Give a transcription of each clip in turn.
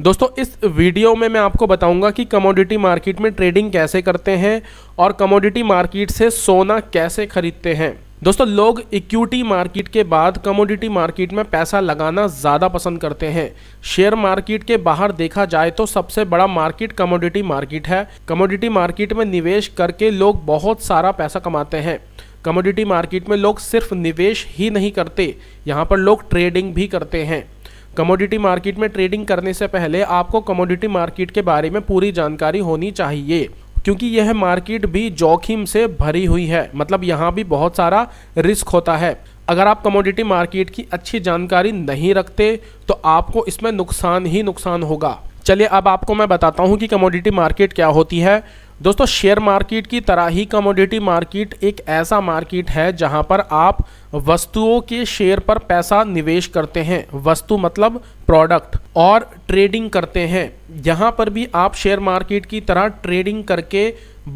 दोस्तों इस वीडियो में मैं आपको बताऊंगा कि कमोडिटी मार्केट में ट्रेडिंग कैसे करते हैं और कमोडिटी मार्केट से सोना कैसे खरीदते हैं दोस्तों लोग इक्विटी मार्केट के बाद कमोडिटी मार्केट में पैसा लगाना ज़्यादा पसंद करते हैं शेयर मार्केट के बाहर देखा जाए तो सबसे बड़ा मार्केट कमोडिटी मार्केट है कमोडिटी मार्केट में निवेश करके लोग बहुत सारा पैसा कमाते हैं कमोडिटी मार्केट में लोग सिर्फ निवेश ही नहीं करते यहाँ पर लोग ट्रेडिंग भी करते हैं कमोडिटी मार्केट में ट्रेडिंग करने से पहले आपको कमोडिटी मार्केट के बारे में पूरी जानकारी होनी चाहिए क्योंकि यह मार्केट भी जोखिम से भरी हुई है मतलब यहाँ भी बहुत सारा रिस्क होता है अगर आप कमोडिटी मार्केट की अच्छी जानकारी नहीं रखते तो आपको इसमें नुकसान ही नुकसान होगा चलिए अब आपको मैं बताता हूँ कि कमोडिटी मार्केट क्या होती है दोस्तों शेयर मार्केट की तरह ही कमोडिटी मार्केट एक ऐसा मार्केट है जहां पर आप वस्तुओं के शेयर पर पैसा निवेश करते हैं वस्तु मतलब प्रोडक्ट और ट्रेडिंग करते हैं यहां पर भी आप शेयर मार्केट की तरह ट्रेडिंग करके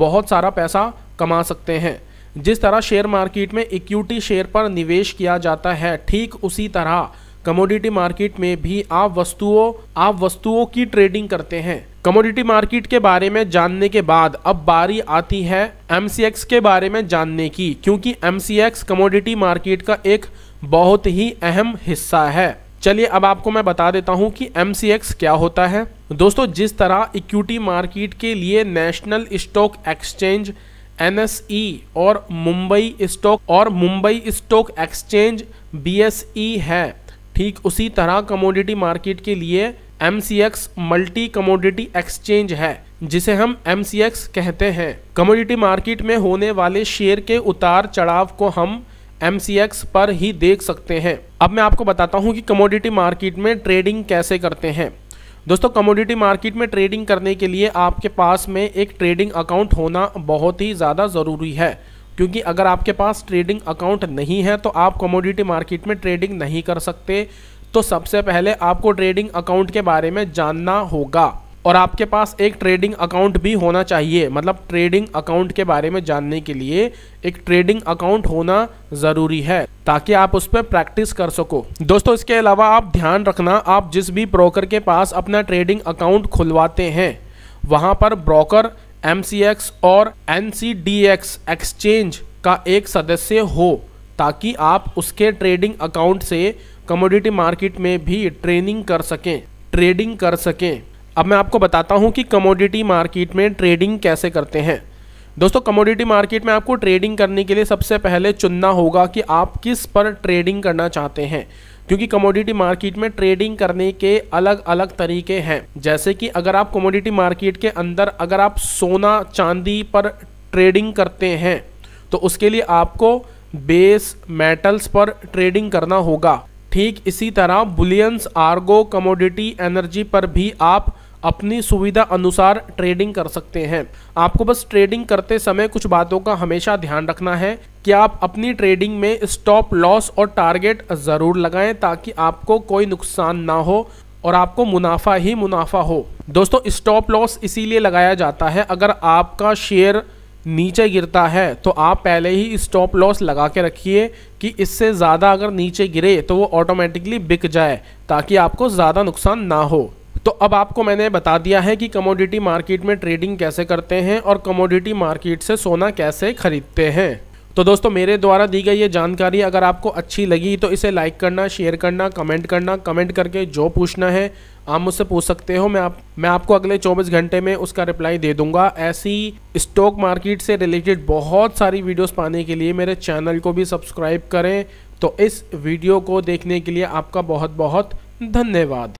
बहुत सारा पैसा कमा सकते हैं जिस तरह शेयर मार्केट में इक्विटी शेयर पर निवेश किया जाता है ठीक उसी तरह कमोडिटी मार्केट में भी आप वस्तुओं आप वस्तुओं की ट्रेडिंग करते हैं कमोडिटी मार्केट के बारे में जानने के बाद अब बारी आती है एम के बारे में जानने की क्योंकि एम कमोडिटी मार्केट का एक बहुत ही अहम हिस्सा है चलिए अब आपको मैं बता देता हूं कि एम क्या होता है दोस्तों जिस तरह इक्विटी मार्केट के लिए नेशनल स्टॉक एक्सचेंज एन और मुंबई स्टॉक और मुंबई स्टॉक एक्सचेंज बी है ठीक उसी तरह कमोडिटी मार्केट के लिए M C X multi commodity exchange है जिसे हम एम सी एक्स कहते हैं कमोडिटी मार्केट में होने वाले शेयर के उतार चढ़ाव को हम एम सी एक्स पर ही देख सकते हैं अब मैं आपको बताता हूँ कि कमोडिटी मार्केट में ट्रेडिंग कैसे करते हैं दोस्तों कमोडिटी मार्केट में ट्रेडिंग करने के लिए आपके पास में एक ट्रेडिंग अकाउंट होना बहुत ही ज़्यादा ज़रूरी है क्योंकि अगर आपके पास ट्रेडिंग अकाउंट नहीं है तो आप कमोडिटी मार्केट में ट्रेडिंग नहीं कर सकते तो सबसे पहले आपको ट्रेडिंग अकाउंट के बारे में जानना होगा और आपके पास एक ट्रेडिंग अकाउंट भी होना चाहिए मतलब ट्रेडिंग अकाउंट के बारे में जानने के लिए एक ट्रेडिंग अकाउंट होना ज़रूरी है ताकि आप उस पर प्रैक्टिस कर सको दोस्तों इसके अलावा आप ध्यान रखना आप जिस भी ब्रोकर के पास अपना ट्रेडिंग अकाउंट खुलवाते हैं वहाँ पर ब्रोकर एम और एन एक्सचेंज का एक सदस्य हो ताकि आप उसके ट्रेडिंग अकाउंट से कमोडिटी मार्केट में भी ट्रेनिंग कर सकें ट्रेडिंग कर सकें अब मैं आपको बताता हूँ कि कमोडिटी मार्केट में ट्रेडिंग कैसे करते हैं दोस्तों कमोडिटी मार्केट में आपको ट्रेडिंग करने के लिए सबसे पहले चुनना होगा कि आप किस पर ट्रेडिंग करना चाहते हैं क्योंकि कमोडिटी मार्केट में ट्रेडिंग करने के अलग अलग तरीके हैं जैसे कि अगर आप कमोडिटी मार्केट के अंदर अगर आप सोना चांदी पर ट्रेडिंग करते हैं तो उसके लिए आपको बेस मेटल्स पर ट्रेडिंग करना होगा ठीक इसी तरह बुलियंस आर्गो कमोडिटी एनर्जी पर भी आप अपनी सुविधा अनुसार ट्रेडिंग कर सकते हैं आपको बस ट्रेडिंग करते समय कुछ बातों का हमेशा ध्यान रखना है कि आप अपनी ट्रेडिंग में स्टॉप लॉस और टारगेट ज़रूर लगाएं ताकि आपको कोई नुकसान ना हो और आपको मुनाफा ही मुनाफा हो दोस्तों स्टॉप लॉस इसीलिए लगाया जाता है अगर आपका शेयर नीचे गिरता है तो आप पहले ही स्टॉप लॉस लगा के रखिए कि इससे ज़्यादा अगर नीचे गिरे तो वो ऑटोमेटिकली बिक जाए ताकि आपको ज़्यादा नुकसान ना हो तो अब आपको मैंने बता दिया है कि कमोडिटी मार्केट में ट्रेडिंग कैसे करते हैं और कमोडिटी मार्केट से सोना कैसे खरीदते हैं तो दोस्तों मेरे द्वारा दी गई ये जानकारी अगर आपको अच्छी लगी तो इसे लाइक करना शेयर करना कमेंट करना कमेंट करके जो पूछना है आप मुझसे पूछ सकते हो मैं आप मैं आपको अगले 24 घंटे में उसका रिप्लाई दे दूंगा ऐसी स्टॉक मार्केट से रिलेटेड बहुत सारी वीडियोस पाने के लिए मेरे चैनल को भी सब्सक्राइब करें तो इस वीडियो को देखने के लिए आपका बहुत बहुत धन्यवाद